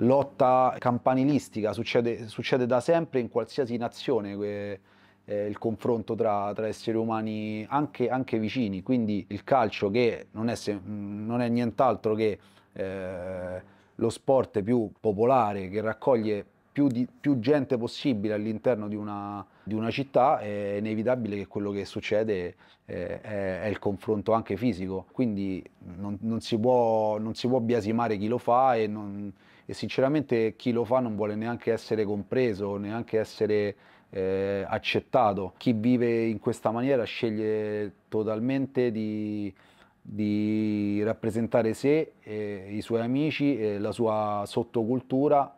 lotta campanilistica, succede, succede da sempre in qualsiasi nazione che, eh, il confronto tra, tra esseri umani anche, anche, vicini, quindi il calcio che non è, se, non è nient'altro che eh, lo sport più popolare che raccoglie più, di, più gente possibile all'interno di una, di una, città, è inevitabile che quello che succede eh, è, è, il confronto anche fisico. Quindi non, non, si può, non, si può, biasimare chi lo fa e, non, e sinceramente chi lo fa non vuole neanche essere compreso, neanche essere eh, accettato. Chi vive in questa maniera sceglie totalmente di, di rappresentare sé, eh, i suoi amici, e la sua sottocultura